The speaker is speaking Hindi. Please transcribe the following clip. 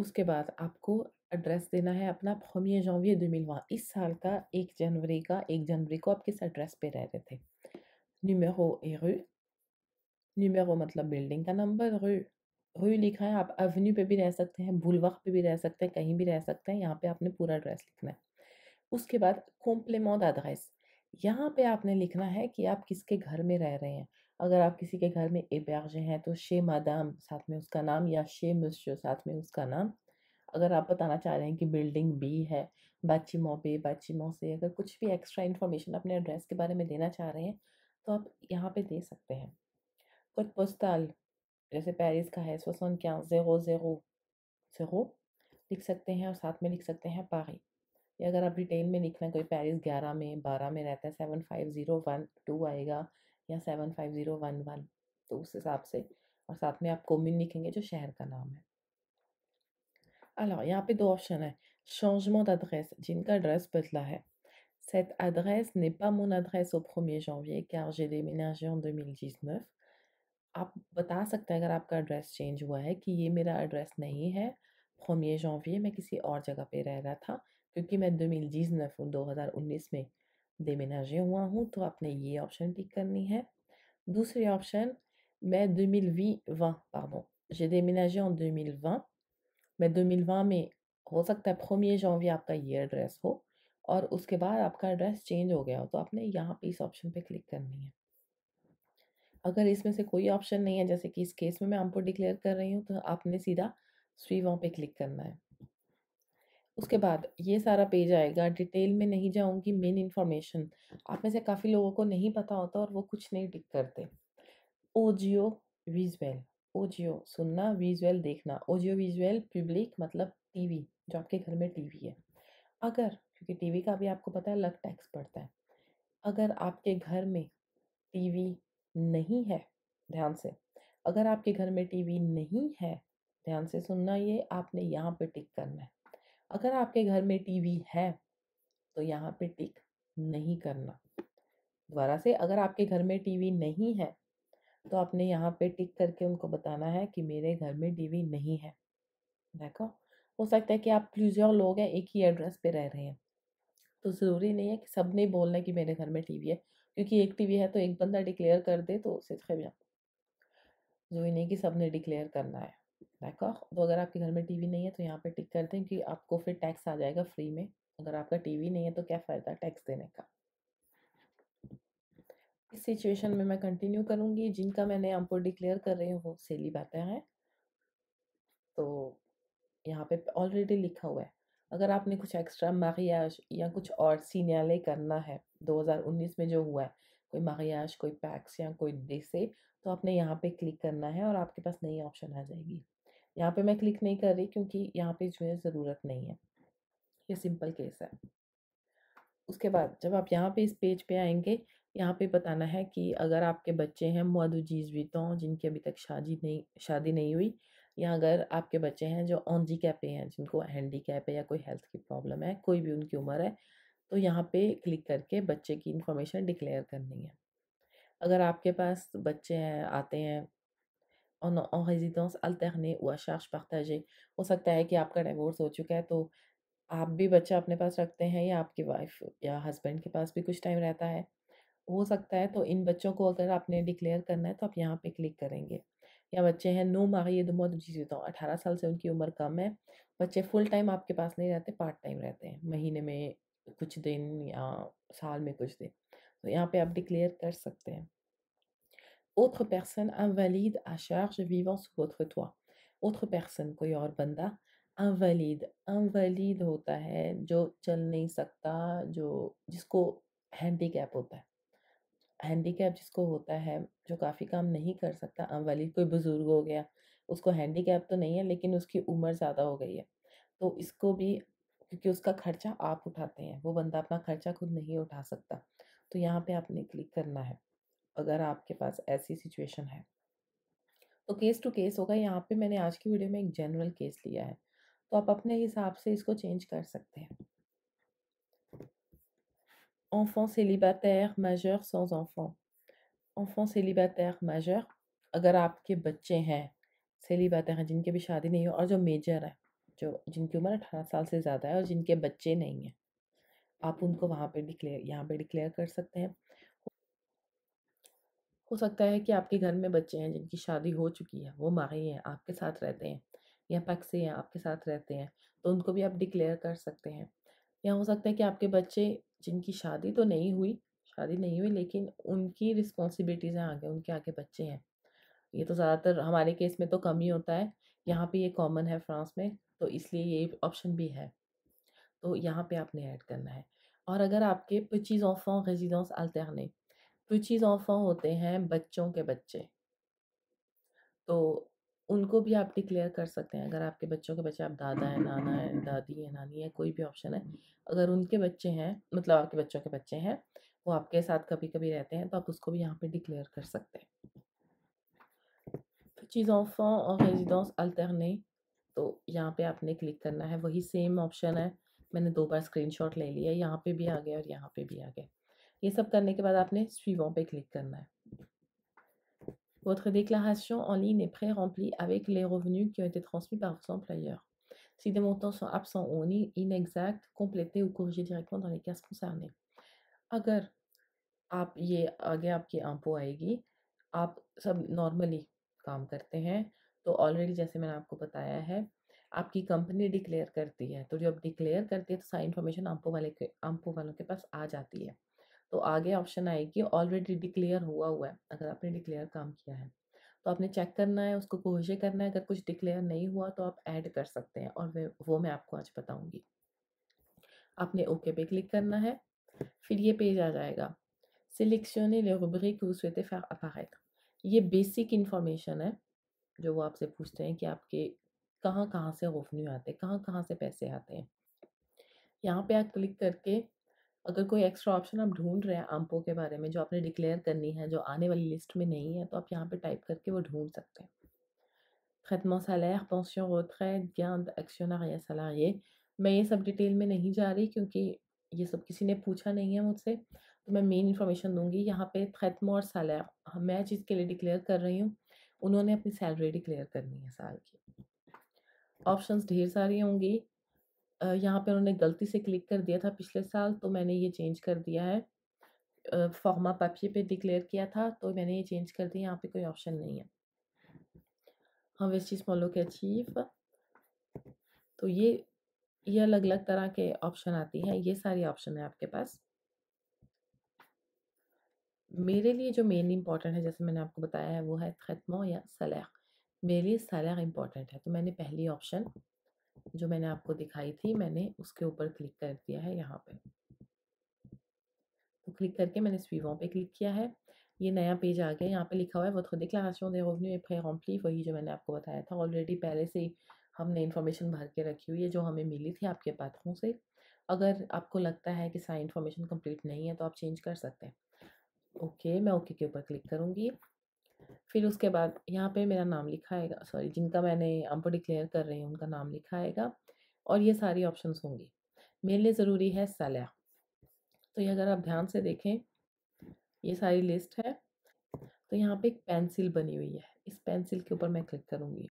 उसके बाद आपको एड्रेस देना है अपना प्रमियर जनविए 2020 इस साल का एक जनवरी का एक जनवरी को आप किस एड्रेस पे रह रहे थे न्यूमेरो ए रू न्यूमेरो मतलब बिल्डिंग का नंबर रू रू लिखा है आप एवेन्यू पे भी रह सकते हैं वक़्त पे भी रह सकते हैं कहीं भी रह सकते हैं यहाँ पे आपने पूरा एड्रेस लिखना है उसके बाद कॉम्प्लीमेंट एड्रेस यहाँ पे आपने लिखना है कि आप किसके घर में रह रहे हैं अगर आप किसी के घर में एबर्जे हैं तो शे मादाम साथ में उसका नाम या शे मिस्यो साथ में उसका नाम अगर आप बताना चाह रहे हैं कि बिल्डिंग बी है बाची मो बे बाची मो से अगर कुछ भी एक्स्ट्रा इन्फॉर्मेशन अपने एड्रेस के बारे में देना चाह रहे हैं तो आप यहाँ पे दे सकते हैं कुछ पुस्ताल जैसे पेरिस का है सोसन क्या ज़ेरो ज़ेरो ज़ेरो लिख सकते हैं और साथ में लिख सकते हैं पारी या अगर आप डिटेल में लिखना है कोई पेरिस ग्यारह में बारह में रहता है seven five zero one two आएगा या seven five zero one one तो उस हिसाब से और साथ में आप कोम्यून लिखेंगे जो शहर का नाम है अलो यहाँ पे दो ऑप्शन है changement d'adresse जिनका एड्रेस बदला है Cette adresse n'est pas mon adresse au 1er janvier car j'ai déménagé en 2019. आप बता सकते हैं अगर आपका एड्रेस चेंज हुआ है कि ये मेरा एड्रेस नहीं है प्रोमी janvier मैं किसी और जगह पे रह रहा था क्योंकि मैं दो हज़ार उन्नीस में déménager हुआ हूँ तो आपने ये ऑप्शन क्लिक करनी है दूसरी ऑप्शन मैं 2020 pardon j'ai déménagé en 2020 मैं 2020 में हो सकता है premier janvier आपका ये एड्रेस हो और उसके बाद आपका एड्रेस चेंज हो गया हो तो आपने यहाँ पे इस ऑप्शन पे क्लिक करनी है अगर इसमें से कोई ऑप्शन नहीं है जैसे कि इस केस में मैं आपको डिक्लेयर कर रही हूँ तो आपने सीधा स्वीवा पे क्लिक करना है उसके बाद ये सारा पेज आएगा डिटेल में नहीं जाऊंगी मेन इन्फॉर्मेशन आप में से काफ़ी लोगों को नहीं पता होता और वो कुछ नहीं टिक करते ओ जियो विजुअल ओ जियो सुनना विजुअल देखना ओ जियो विजुअल पब्लिक मतलब टीवी जो आपके घर में टीवी है अगर क्योंकि टीवी का भी आपको पता है अलग टैक्स पड़ता है अगर आपके घर में टीवी नहीं है ध्यान से अगर आपके घर में टीवी नहीं है ध्यान से सुनना ये आपने यहाँ पे टिक करना है अगर आपके घर में टीवी है तो यहाँ पे टिक नहीं करना दोबारा से अगर आपके घर में टीवी नहीं है तो आपने यहाँ पे टिक करके उनको बताना है कि मेरे घर में टीवी नहीं है देखो हो सकता है कि आप प्लूजियर लोग हैं एक ही एड्रेस पे रह रहे हैं तो ज़रूरी नहीं है कि सब ने बोलना है कि मेरे घर में टीवी है क्योंकि एक टीवी है तो एक बंदा डिक्लेयर कर दे तो उसे खबर ज़रूरी नहीं कि सब ने डिक्लेयर करना है d'accord तो अगर आपके घर में टीवी नहीं है तो यहाँ पे टिक कर दें कि आपको फिर टैक्स आ जाएगा फ्री में अगर आपका टीवी नहीं है तो क्या फ़ायदा टैक्स देने का इस सिचुएशन में मैं कंटिन्यू करूँगी जिनका मैंने आपको डिक्लेयर कर रही हूँ वो सेली बातें हैं तो यहाँ पे ऑलरेडी लिखा हुआ है अगर आपने कुछ एक्स्ट्रा मारियाज या कुछ और सीनियाले करना है 2019 में जो हुआ है कोई मारियाज कोई पैक्स या कोई डिसे तो आपने यहाँ पे क्लिक करना है और आपके पास नई ऑप्शन आ जाएगी यहाँ पे मैं क्लिक नहीं कर रही क्योंकि यहाँ पे जो है ज़रूरत नहीं है ये सिंपल केस है उसके बाद जब आप यहाँ पे इस पेज पे आएंगे यहाँ पे बताना है कि अगर आपके बच्चे हैं मदुजीज तो जिनकी अभी तक शादी नहीं शादी नहीं हुई या अगर आपके बच्चे हैं जो ऑन जी कैपे हैं जिनको हैंडी कैप है या कोई हेल्थ की प्रॉब्लम है कोई भी उनकी उम्र है तो यहाँ पे क्लिक करके बच्चे की इन्फॉर्मेशन डिक्लेयर करनी है अगर आपके पास बच्चे हैं आते हैं और en résidence alternée ou à charge partagée हो सकता है कि आपका डिवोर्स हो चुका है तो आप भी बच्चा अपने पास रखते हैं या आपकी वाइफ या हस्बैंड के पास भी कुछ टाइम रहता है हो सकता है तो इन बच्चों को अगर आपने डिक्लेयर करना है तो आप यहाँ पे क्लिक करेंगे या बच्चे हैं नो मारिए दो मत जीता हूँ अठारह साल से उनकी उम्र कम है बच्चे फुल टाइम आपके पास नहीं रहते पार्ट टाइम रहते हैं महीने में कुछ दिन या साल में कुछ दिन तो यहाँ पे आप डिक्लेयर कर सकते हैं autre personne invalide à charge vivant sous votre toit autre personne कोई और बंदा invalide invalide होता है जो चल नहीं सकता जो जिसको हैंडीकैप होता है हैंडीकैप जिसको होता है जो काफ़ी काम नहीं कर सकता इनवैलिड कोई बुज़ुर्ग हो गया उसको हैंडीकैप तो नहीं है लेकिन उसकी उम्र ज़्यादा हो गई है तो इसको भी क्योंकि उसका खर्चा आप उठाते हैं वो बंदा अपना खर्चा खुद नहीं उठा सकता तो यहाँ पे आपने क्लिक करना है अगर आपके पास ऐसी सिचुएशन है तो केस टू केस होगा यहाँ पे मैंने आज की वीडियो में एक जनरल केस लिया है तो आप अपने हिसाब से इसको चेंज कर सकते हैं enfant célibataire majeur sans enfant. Enfant célibataire majeur, अगर आपके बच्चे हैं सेलिबातर हैं जिनके भी शादी नहीं हो और जो मेजर है जो जिनकी उम्र अठारह साल से ज़्यादा है और जिनके बच्चे नहीं हैं आप उनको वहाँ पे डिक्लेयर यहाँ पे डिक्लेयर कर सकते हैं हो सकता है कि आपके घर में बच्चे हैं जिनकी शादी हो चुकी है वो माही हैं आपके साथ रहते हैं या पक्से हैं आपके साथ रहते हैं तो उनको भी आप डिक्लेयर कर सकते हैं या हो सकता है कि आपके बच्चे जिनकी शादी तो नहीं हुई शादी नहीं हुई लेकिन उनकी रिस्पॉन्सिबिलिटीज़ हैं आगे उनके आगे बच्चे हैं ये तो ज़्यादातर हमारे केस में तो कम ही होता है यहाँ पे ये कॉमन है फ्रांस में तो इसलिए ये ऑप्शन भी है तो यहाँ पे आपने ऐड करना है और अगर आपके पच्चीस ऑफ रेजिडेंस नहीं ट्विचीज ऑफ होते हैं बच्चों के बच्चे तो उनको भी आप डिक्लेयर कर सकते हैं अगर आपके बच्चों के बच्चे आप दादा हैं नाना है दादी है नानी है कोई भी ऑप्शन है अगर उनके बच्चे हैं मतलब आपके बच्चों के बच्चे हैं वो आपके साथ कभी कभी रहते हैं तो आप उसको भी यहाँ पे डिक्लेयर कर सकते हैं तो चीज़ ऑफ और रेजिडेंस अल्टरने तो यहाँ पे आपने क्लिक करना है वही सेम ऑप्शन है मैंने दो बार स्क्रीनशॉट ले लिया यहाँ पे भी आ गया और यहाँ पे भी आ गया ये सब करने के बाद आपने suivant पे क्लिक करना है Votre déclaration en ligne est pré-remplie avec les revenus qui ont été transmis par vos employeurs. Si des montants sont absents ou inexacts, complétez ou corrigez directement dans les cases concernées. अगर आप ये आगे आपकी आंपो आएगी आप सब नॉर्मली काम करते हैं तो ऑलरेडी जैसे मैंने आपको बताया है आपकी कंपनी डिक्लेयर करती है तो जब डिक्लेयर करती है तो सारी इन्फॉर्मेशन आंपो वाले के आंपो वालों के पास आ जाती है तो आगे ऑप्शन आएगी ऑलरेडी डिक्लेयर हुआ हुआ है अगर आपने डिक्लेयर काम किया है तो आपने चेक करना है उसको कोशिश करना है अगर कुछ डिक्लेयर नहीं हुआ तो आप ऐड कर सकते हैं और वो मैं आपको आज बताऊंगी आपने ओके पे क्लिक करना है फिर ये पेज आ जाएगा सिलेक्शन अफाहत ये बेसिक इन्फॉर्मेशन है जो वो आपसे पूछते हैं कि आपके कहाँ कहाँ से रेवन्यू आते हैं कहाँ कहाँ से पैसे आते हैं यहाँ पे आप क्लिक करके अगर कोई एक्स्ट्रा ऑप्शन आप ढूंढ रहे हैं आम्पो के बारे में जो आपने डिक्लेयर करनी है जो आने वाली लिस्ट में नहीं है तो आप यहाँ पे टाइप करके वो ढूंढ सकते हैं खत्मा सलैर पेंशन रोतरैत ज्ञान एक्शनरिया ये मैं ये सब डिटेल में नहीं जा रही क्योंकि ये सब किसी ने पूछा नहीं है मुझसे तो मैं मेन इन्फॉर्मेशन दूंगी यहाँ पे खत्म और सैलर हाँ, मैं चीज़ के लिए डिक्लेयर कर रही हूँ उन्होंने अपनी सैलरी डिक्लेयर करनी है साल की ऑप्शंस ढेर सारी होंगी यहाँ पे उन्होंने गलती से क्लिक कर दिया था पिछले साल तो मैंने ये चेंज कर दिया है। फ़ॉर्मा पबजी पे डिक्लेयर किया था तो मैंने ये चेंज कर दिया यहाँ पे कोई ऑप्शन नहीं है। हम चीज़ फॉलो के अचीव तो ये ये अलग-अलग तरह के ऑप्शन आती हैं, ये सारी ऑप्शन है आपके पास। मेरे लिए जो मेन इम्पॉर्टेंट है जैसे मैंने आपको बताया है वो है ख़त्मो या सलेख मेरे लिए सलेख इम्पॉर्टेंट है तो मैंने पहली ऑप्शन जो मैंने आपको दिखाई थी मैंने उसके ऊपर क्लिक कर दिया है यहाँ पे तो क्लिक करके मैंने स्वीवों पे क्लिक किया है ये नया पेज आ गया यहाँ पे लिखा हुआ है वो खुद क्लासों ने रेवन्यू एफ वही जो मैंने आपको बताया था ऑलरेडी पहले से ही हमने इन्फॉर्मेशन भर के रखी हुई है जो हमें मिली थी आपके पात्रों से अगर आपको लगता है कि सारी इन्फॉर्मेशन कंप्लीट नहीं है तो आप चेंज कर सकते हैं ओके मैं ओके के ऊपर क्लिक करूँगी फिर उसके बाद यहाँ पे मेरा नाम लिखा आएगा सॉरी जिनका मैंने अम्पो डिक्लेयर कर रही हूँ उनका नाम लिखा आएगा और ये सारी ऑप्शंस होंगी मेरे लिए ज़रूरी है सलाह तो ये अगर आप ध्यान से देखें ये सारी लिस्ट है तो यहाँ पे एक पेंसिल बनी हुई है इस पेंसिल के ऊपर मैं क्लिक करूँगी